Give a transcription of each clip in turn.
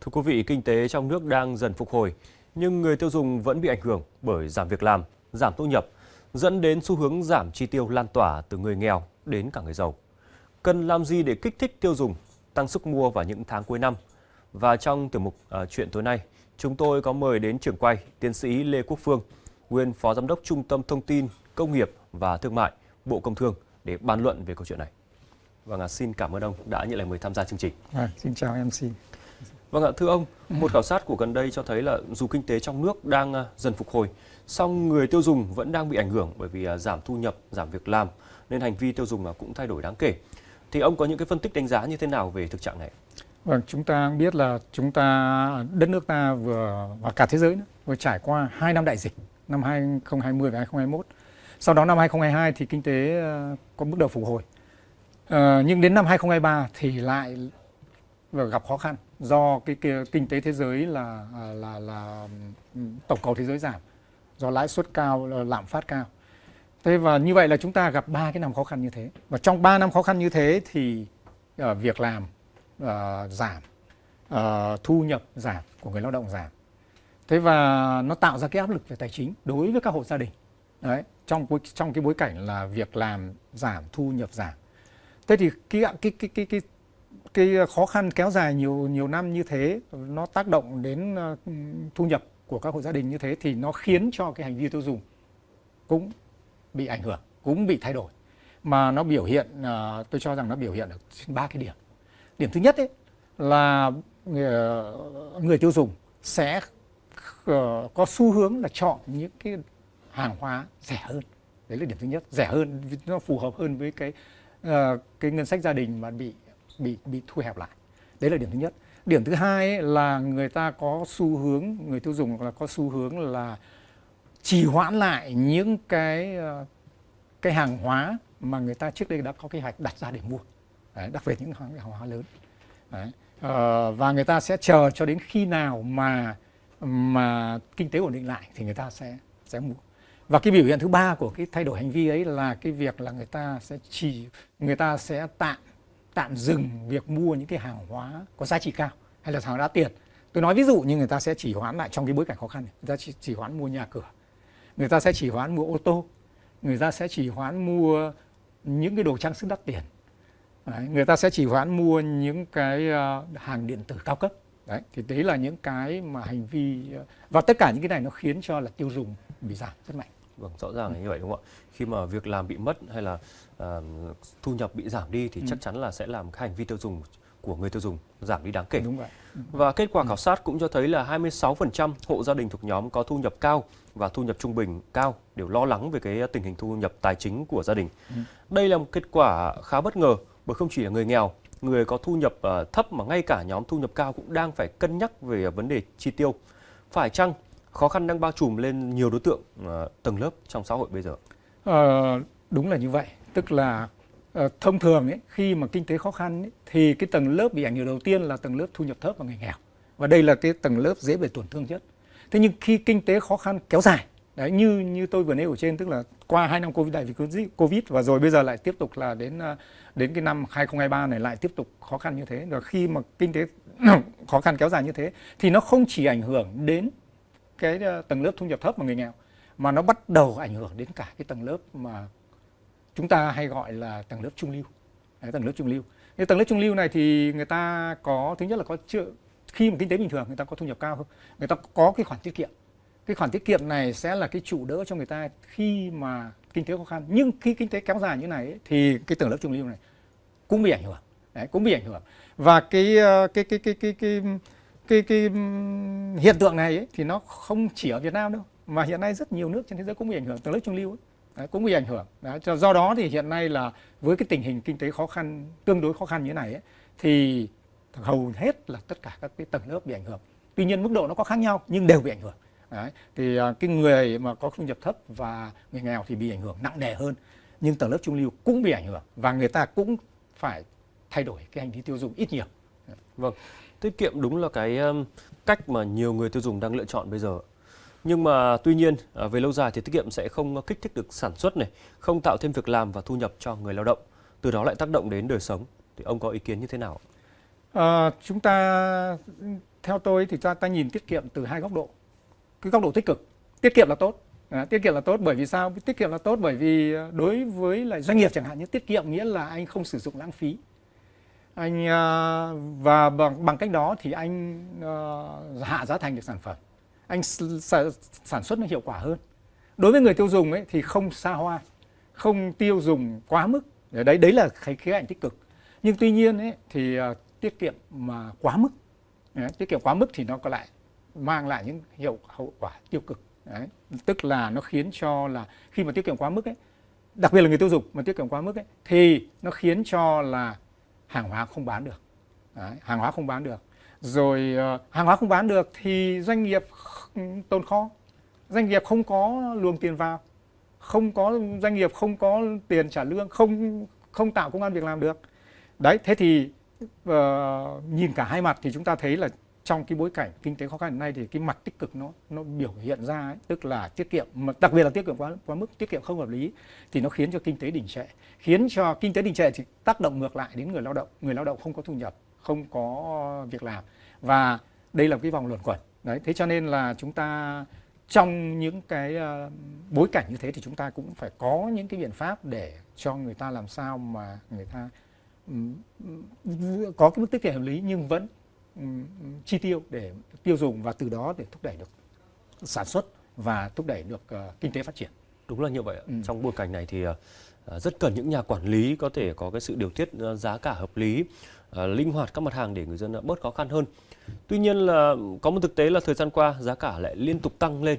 Thưa quý vị, kinh tế trong nước đang dần phục hồi, nhưng người tiêu dùng vẫn bị ảnh hưởng bởi giảm việc làm, giảm thu nhập, dẫn đến xu hướng giảm chi tiêu lan tỏa từ người nghèo đến cả người giàu. Cần làm gì để kích thích tiêu dùng, tăng sức mua vào những tháng cuối năm? Và trong tiểu mục à, chuyện tối nay, chúng tôi có mời đến trưởng quay tiến sĩ Lê Quốc Phương, nguyên phó giám đốc Trung tâm Thông tin, Công nghiệp và Thương mại, Bộ Công Thương để bàn luận về câu chuyện này. Và vâng à, xin cảm ơn ông đã nhận lời mời tham gia chương trình. À, xin chào MC. Vâng ạ, thưa ông, một khảo sát của gần đây cho thấy là dù kinh tế trong nước đang à, dần phục hồi, song người tiêu dùng vẫn đang bị ảnh hưởng bởi vì à, giảm thu nhập, giảm việc làm nên hành vi tiêu dùng à, cũng thay đổi đáng kể. Thì ông có những cái phân tích đánh giá như thế nào về thực trạng này? Vâng, chúng ta biết là chúng ta đất nước ta vừa và cả thế giới nữa, vừa trải qua 2 năm đại dịch, năm 2020 và 2021. Sau đó năm 2022 thì kinh tế có bước đầu phục hồi. Ờ, nhưng đến năm 2023 thì lại gặp khó khăn do cái, cái kinh tế thế giới là à, là là ừ, tổng cầu thế giới giảm do lãi suất cao ờ, lạm phát cao thế và như vậy là chúng ta gặp ba cái năm khó khăn như thế và trong 3 năm khó khăn như thế thì uh, việc làm uh, giảm uh, thu nhập giảm của người lao động giảm thế và nó tạo ra cái áp lực về tài chính đối với các hộ gia đình đấy trong trong cái bối cảnh là việc làm giảm thu nhập giảm thế thì cái cái cái cái, cái cái ờ, khó khăn kéo dài nhiều nhiều năm như thế nó tác động đến ờ, thu nhập của các hộ gia đình như thế thì nó khiến cho cái hành vi tiêu dùng cũng bị ảnh hưởng, cũng bị thay đổi. Mà nó biểu hiện ờ, tôi cho rằng nó biểu hiện ở trên ba cái điểm. Điểm thứ nhất ấy là người, tiêu dùng sẽ có xu hướng là chọn những cái hàng hóa rẻ hơn. Đấy là điểm thứ nhất, rẻ hơn nó phù hợp hơn với cái cái ngân sách gia đình mà bị bị bị thu hẹp lại đấy là điểm thứ nhất điểm thứ hai là người ta có xu hướng người tiêu dùng là có xu hướng là trì hoãn lại những cái ờ, cái hàng hóa mà người ta trước đây đã có kế hoạch đặt ra để mua đấy, đặc biệt những hàng hóa lớn đấy. Ờ, và người ta sẽ chờ cho đến khi nào mà mà kinh tế ổn định lại thì người ta sẽ sẽ mua và cái biểu hiện thứ ba của cái thay đổi hành vi ấy là cái việc là người ta sẽ chỉ người ta sẽ tạm tạm dừng việc mua những cái hàng hóa có giá trị cao hay là hàng đắt tiền tôi nói ví dụ như người ta sẽ chỉ hoãn lại trong cái bối cảnh khó khăn này. người ta chỉ, chỉ hoãn mua nhà cửa người ta sẽ chỉ hoãn mua ô tô người ta sẽ chỉ hoãn mua những cái đồ trang sức đắt tiền đấy, người ta sẽ chỉ hoãn mua những cái ờ, hàng điện tử cao cấp đấy thì đấy là những cái mà hành vi ờ, và tất cả những cái này nó khiến cho là tiêu dùng bị giảm rất mạnh Vâng, rõ ràng là như vậy đúng không ạ? Khi mà việc làm bị mất hay là uh, thu nhập bị giảm đi thì ừ. chắc chắn là sẽ làm cái hành vi tiêu dùng của người tiêu dùng giảm đi đáng kể. Đúng vậy. Ừ. Và kết quả ừ. khảo sát cũng cho thấy là 26% hộ gia đình thuộc nhóm có thu nhập cao và thu nhập trung bình cao đều lo lắng về cái tình hình thu nhập tài chính của gia đình. Ừ. Đây là một kết quả khá bất ngờ bởi không chỉ là người nghèo, người có thu nhập ờ, thấp mà ngay cả nhóm thu nhập cao cũng đang phải cân nhắc về vấn đề chi tiêu. Phải chăng khó khăn đang bao trùm lên nhiều đối tượng ờ, tầng lớp trong xã hội bây giờ à, đúng là như vậy tức là à, thông thường ấy, khi mà kinh tế khó khăn ấy, thì cái tầng lớp bị ảnh hưởng đầu tiên là tầng lớp thu nhập thấp và người nghèo và đây là cái tầng lớp dễ bị tổn thương nhất thế nhưng khi kinh tế khó khăn kéo dài đấy như như tôi vừa nêu ở trên tức là qua hai năm covid đại vì covid và rồi bây giờ lại tiếp tục là đến đến cái năm 2023 này lại tiếp tục khó khăn như thế rồi khi mà kinh tế khó khăn kéo dài như thế thì nó không chỉ ảnh hưởng đến cái ờ, tầng lớp thu nhập thấp và người nghèo mà nó bắt đầu ảnh hưởng đến cả cái tầng lớp mà chúng ta hay gọi là tầng lớp trung lưu Đấy, tầng lớp trung lưu cái tầng lớp trung lưu này thì người ta có thứ nhất là có chưa khi mà kinh tế bình thường người ta có thu nhập cao hơn người ta có cái khoản tiết kiệm cái khoản tiết kiệm này sẽ là cái trụ đỡ cho người ta khi mà kinh tế khó khăn nhưng khi kinh tế kéo dài như này ấy, thì cái tầng lớp trung lưu này cũng bị ảnh hưởng Đấy, cũng bị ảnh hưởng và cái ờ, cái cái cái cái, cái cái cái hiện tượng này ấy, thì nó không chỉ ở Việt Nam đâu mà hiện nay rất nhiều nước trên thế giới cũng bị ảnh hưởng tầng lớp trung lưu ấy. Đấy, cũng bị ảnh hưởng Đấy, do đó thì hiện nay là với cái tình hình kinh tế khó khăn tương đối khó khăn như thế này ấy, thì hầu hết là tất cả các cái tầng lớp bị ảnh hưởng tuy nhiên mức độ nó có khác nhau nhưng đều bị ảnh hưởng Đấy, thì à, cái người mà có thu nhập thấp và người nghèo thì bị ảnh hưởng nặng nề hơn nhưng tầng lớp trung lưu cũng bị ảnh hưởng và người ta cũng phải thay đổi cái hành vi tiêu dùng ít nhiều vâng Tiết kiệm đúng là cái cách mà nhiều người tiêu dùng đang lựa chọn bây giờ. Nhưng mà tuy nhiên à, về lâu dài thì tiết kiệm sẽ không kích thích được sản xuất này, không tạo thêm việc làm và thu nhập cho người lao động, từ đó lại tác động đến đời sống. Thì ông có ý kiến như thế nào? À, chúng ta theo tôi thì ta ta nhìn tiết kiệm từ hai góc độ. Cái góc độ tích cực, tiết kiệm là tốt. À, tiết kiệm là tốt bởi vì sao? Tiết kiệm là tốt bởi vì à, đối với lại doanh nghiệp chẳng hạn như tiết kiệm nghĩa là anh không sử dụng lãng phí anh ờ, và bằng, bằng cách đó thì anh uh, hạ giá thành được sản phẩm anh sản xuất nó hiệu quả hơn đối với người tiêu dùng ấy thì không xa hoa không tiêu dùng quá mức đấy đấy là cái khía cạnh tích cực nhưng tuy nhiên ấy thì uh, tiết kiệm mà quá mức đấy, tiết kiệm quá mức thì nó có lại mang lại những hiệu hậu quả tiêu cực đấy. tức là nó khiến cho là khi mà tiết kiệm quá mức ấy đặc biệt là người tiêu dùng mà tiết kiệm quá mức ấy thì nó khiến cho là hàng hóa không bán được Đấy, hàng hóa không bán được rồi ờ, hàng hóa không bán được thì doanh nghiệp tồn kho doanh nghiệp không có luồng tiền vào không có doanh nghiệp không có tiền trả lương không không tạo công an việc làm được đấy thế thì uh, nhìn cả hai mặt thì chúng ta thấy là trong cái bối cảnh kinh tế khó khăn nay thì cái mặt tích cực nó nó biểu hiện ra ấy, tức là tiết kiệm mà đặc biệt là tiết kiệm quá quá mức tiết kiệm không hợp lý thì nó khiến cho kinh tế đình trệ khiến cho kinh tế đình trệ thì tác động ngược lại đến người lao động người lao động không có thu nhập không có việc làm và đây là cái vòng luẩn quẩn đấy thế cho nên là chúng ta trong những cái ờ, bối cảnh như thế thì chúng ta cũng phải có những cái biện pháp để cho người ta làm sao mà người ta có cái mức tiết kiệm hợp lý nhưng vẫn chi tiêu để tiêu dùng và từ đó để thúc đẩy được sản xuất và thúc đẩy được uh, kinh tế phát triển. Đúng là như vậy. Ừ. Trong bối cảnh này thì uh, rất cần những nhà quản lý có thể có cái sự điều tiết uh, giá cả hợp lý, uh, linh hoạt các mặt hàng để người dân uh, bớt khó khăn hơn. Tuy nhiên là có một thực tế là thời gian qua giá cả lại liên tục tăng lên,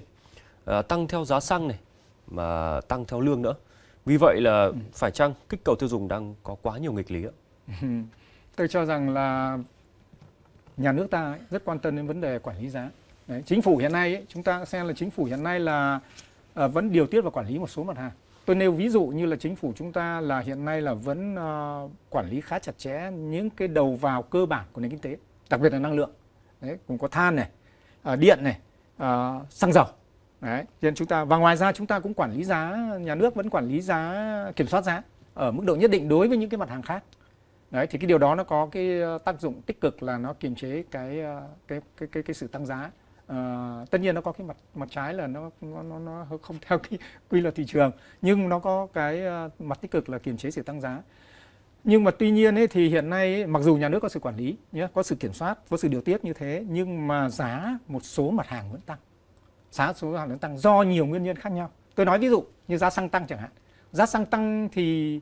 uh, tăng theo giá xăng này mà tăng theo lương nữa. Vì vậy là ừ. phải chăng kích cầu tiêu dùng đang có quá nhiều nghịch lý ạ? Tôi cho rằng là nhà nước ta ấy, rất quan tâm đến vấn đề quản lý giá. Đấy, chính phủ hiện nay ấy, chúng ta xem là chính phủ hiện nay là à, vẫn điều tiết và quản lý một số mặt hàng. Tôi nêu ví dụ như là chính phủ chúng ta là hiện nay là vẫn à, quản lý khá chặt chẽ những cái đầu vào cơ bản của nền kinh tế, đặc biệt là năng lượng. Đấy, cũng có than này, à, điện này, à, xăng dầu. Đấy, nên chúng ta và ngoài ra chúng ta cũng quản lý giá, nhà nước vẫn quản lý giá, kiểm soát giá ở mức độ nhất định đối với những cái mặt hàng khác đấy thì cái điều đó nó có cái ờ, tác dụng tích cực là nó kiềm chế cái ờ, cái cái cái, cái sự tăng giá à, tất nhiên nó có cái mặt mặt trái là nó nó nó, nó không theo cái quy luật thị trường nhưng nó có cái mặt tích cực là kiềm chế sự tăng giá nhưng mà tuy nhiên ấy, thì hiện nay mặc dù nhà nước có sự quản lý nhé, có sự kiểm soát có sự điều tiết như thế nhưng mà giá một số mặt hàng vẫn tăng giá số hàng vẫn tăng do nhiều nguyên nhân khác nhau tôi nói ví dụ như giá xăng tăng chẳng hạn giá xăng tăng thì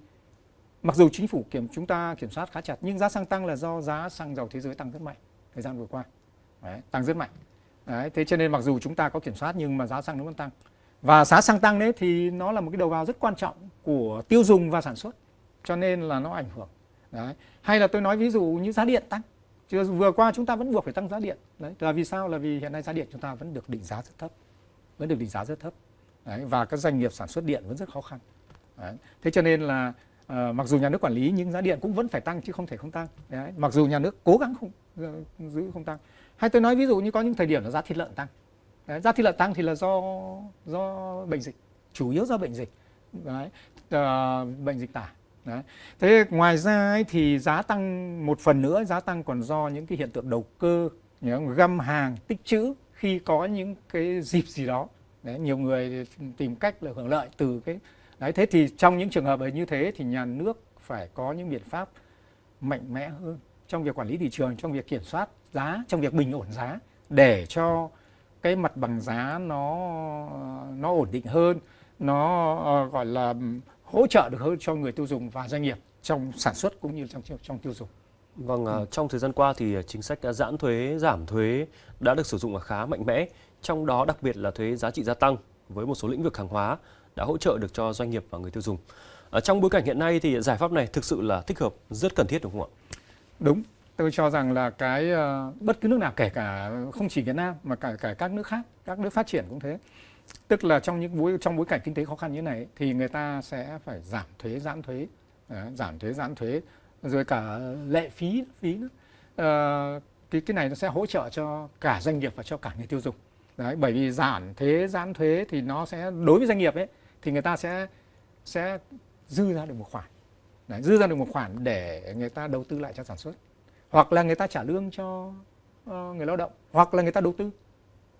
mặc dù chính phủ kiểm chúng ta kiểm soát khá chặt nhưng giá xăng tăng là do giá xăng dầu thế giới tăng rất mạnh thời gian vừa qua Đấy, tăng rất mạnh Đấy, thế cho nên mặc dù chúng ta có kiểm soát nhưng mà giá xăng nó vẫn tăng và giá xăng tăng đấy thì nó là một cái đầu vào rất quan trọng của tiêu dùng và sản xuất cho nên là nó ảnh hưởng đấy. hay là tôi nói ví dụ như giá điện tăng chưa vừa qua chúng ta vẫn buộc phải tăng giá điện đấy là vì sao là vì hiện nay giá điện chúng ta vẫn được định giá rất thấp vẫn được định giá rất thấp đấy. và các doanh nghiệp sản xuất điện vẫn rất khó khăn đấy. thế cho nên là à, mặc dù nhà nước quản lý nhưng giá điện cũng vẫn phải tăng chứ không thể không tăng Đấy. mặc dù nhà nước cố gắng không ờ, giữ không tăng hay tôi nói ví dụ như có những thời điểm là giá thịt lợn tăng Đấy. giá thịt lợn tăng thì là do do bệnh dịch chủ yếu do bệnh dịch Đấy. À, bệnh dịch tả Đấy. thế ngoài ra ấy, thì giá tăng một phần nữa giá tăng còn do những cái hiện tượng đầu cơ găm hàng tích trữ khi có những cái dịp gì đó Đấy, nhiều người tìm cách là hưởng lợi từ cái đấy thế thì trong những trường hợp ấy như thế thì nhà nước phải có những biện pháp mạnh mẽ hơn trong việc quản lý thị trường trong việc kiểm soát giá trong việc bình ổn giá để cho cái mặt bằng giá nó nó ổn định hơn nó ờ, gọi là ừ, hỗ trợ được hơn cho người tiêu dùng và doanh nghiệp trong sản xuất cũng như trong trong tiêu dùng. Vâng, ờ, ừ. trong thời gian qua thì ờ, chính sách giãn thuế, giảm thuế đã được sử dụng khá mạnh mẽ, trong đó đặc biệt là thuế giá trị gia tăng với một số lĩnh vực hàng hóa đã hỗ trợ được cho doanh nghiệp và người tiêu dùng. Ở trong bối cảnh hiện nay thì giải pháp này thực sự là thích hợp, rất cần thiết đúng không ạ? Đúng, tôi cho rằng là cái ờ, bất cứ nước nào kể cả không chỉ Việt Nam mà cả cả các nước khác, các nước phát triển cũng thế. Tức là trong những bối trong bối cảnh kinh tế khó khăn như này thì người ta sẽ phải giảm thuế giãn thuế, ờ, giảm thuế giãn thuế rồi cả lệ phí phí nữa. À, cái cái này nó sẽ hỗ trợ cho cả doanh nghiệp và cho cả người tiêu dùng đấy bởi vì giảm thuế giãn thuế thì nó sẽ đối với doanh nghiệp ấy thì người ta sẽ sẽ dư ra được một khoản Đấy, dư ra được một khoản để người ta đầu tư lại cho sản xuất hoặc là người ta trả lương cho uh, người lao động hoặc là người ta đầu tư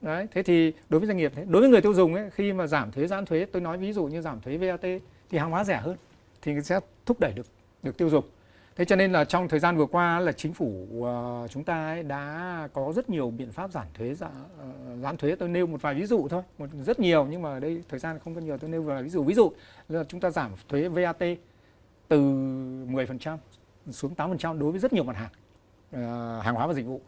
đấy thế thì đối với doanh nghiệp đối với người tiêu dùng ấy khi mà giảm thuế giãn thuế tôi nói ví dụ như giảm thuế VAT thì hàng hóa rẻ hơn thì sẽ thúc đẩy được được tiêu dùng Thế cho nên là trong thời gian vừa qua là chính phủ ờ, chúng ta ấy đã có rất nhiều biện pháp giảm thuế ờ, giảm, thuế tôi nêu một vài ví dụ thôi, một rất nhiều nhưng mà ở đây thời gian không có nhiều tôi nêu vài ví dụ. Ví dụ là chúng ta giảm thuế VAT từ 10% xuống 8% đối với rất nhiều mặt hàng ờ, hàng hóa và dịch vụ.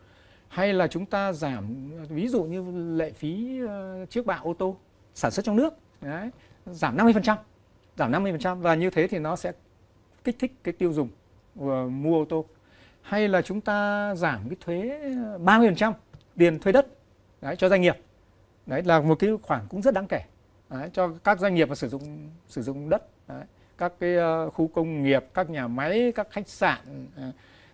Hay là chúng ta giảm ví dụ như lệ phí uh, chiếc bạ ô tô sản xuất trong nước đấy, giảm 50%, giảm 50% và như thế thì nó sẽ kích thích cái tiêu dùng Ờ, mua ô tô hay là chúng ta giảm cái thuế 30% tiền thuế đất đấy, cho doanh nghiệp đấy là một cái khoản cũng rất đáng kể đấy, cho các doanh nghiệp mà sử dụng sử dụng đất đấy, các cái ờ, khu công nghiệp các nhà máy các khách sạn ờ,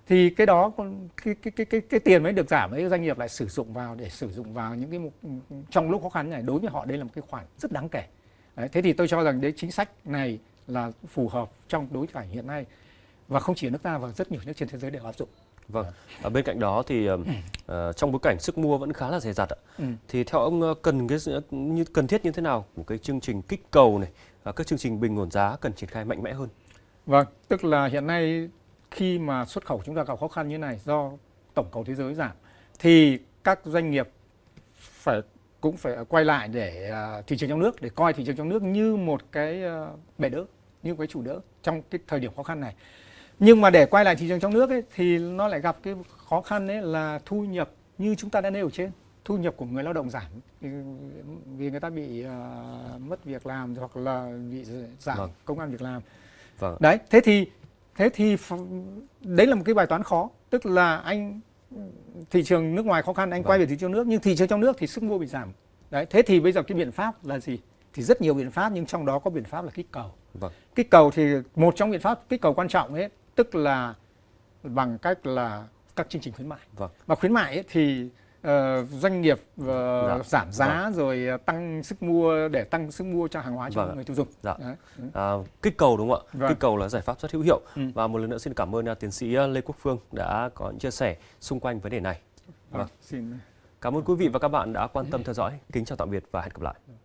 thì cái đó cái cái cái cái, cái tiền mới được giảm ấy doanh nghiệp lại sử dụng vào để sử dụng vào những cái mục trong lúc khó khăn này đối với họ đây là một cái khoản rất đáng kể đấy, thế thì tôi cho rằng đấy chính sách này là phù hợp trong đối cảnh hiện nay và không chỉ nước ta và rất nhiều nước trên thế giới đều áp dụng. Vâng. À, bên cạnh đó thì uh, trong bối cảnh sức mua vẫn khá là dày dặt ạ. Ừ. Thì theo ông ờ, cần cái như cần thiết như thế nào của cái chương trình kích cầu này, các chương trình bình ổn giá cần triển khai mạnh mẽ hơn? Vâng, tức là hiện nay khi mà xuất khẩu chúng ta gặp khó khăn như này do tổng cầu thế giới giảm thì các doanh nghiệp phải cũng phải quay lại để à, thị trường trong nước để coi thị trường trong nước như một cái bệ đỡ, như một cái chủ đỡ trong cái thời điểm khó khăn này nhưng mà để quay lại thị trường trong nước ấy, thì nó lại gặp cái khó khăn đấy là thu nhập như chúng ta đã nêu ở trên thu nhập của người lao động giảm vì người ta bị uh, mất việc làm hoặc là bị giảm vâng. công an việc làm vâng. đấy thế thì thế thì đấy là một cái bài toán khó tức là anh thị trường nước ngoài khó khăn anh vâng. quay về thị trường nước nhưng thị trường trong nước thì sức mua bị giảm đấy thế thì bây giờ cái biện pháp là gì thì rất nhiều biện pháp nhưng trong đó có biện pháp là kích cầu vâng. kích cầu thì một trong biện pháp kích cầu quan trọng ấy tức là bằng cách là các chương trình khuyến mại vâng. và khuyến mại ấy thì uh, doanh nghiệp uh, dạ. giảm giá vâng. rồi ờ, tăng sức mua để tăng sức mua cho hàng hóa cho vâng. người tiêu dùng dạ. Đấy. Ừ. À, kích cầu đúng không ạ vâng. kích cầu là giải pháp rất hữu hiệu ừ. và một lần nữa xin cảm ơn à, tiến sĩ à, lê quốc phương đã có những chia sẻ xung quanh vấn đề này vâng. Vâng. Xin... cảm ơn quý vị và các bạn đã quan tâm theo dõi kính chào tạm biệt và hẹn gặp lại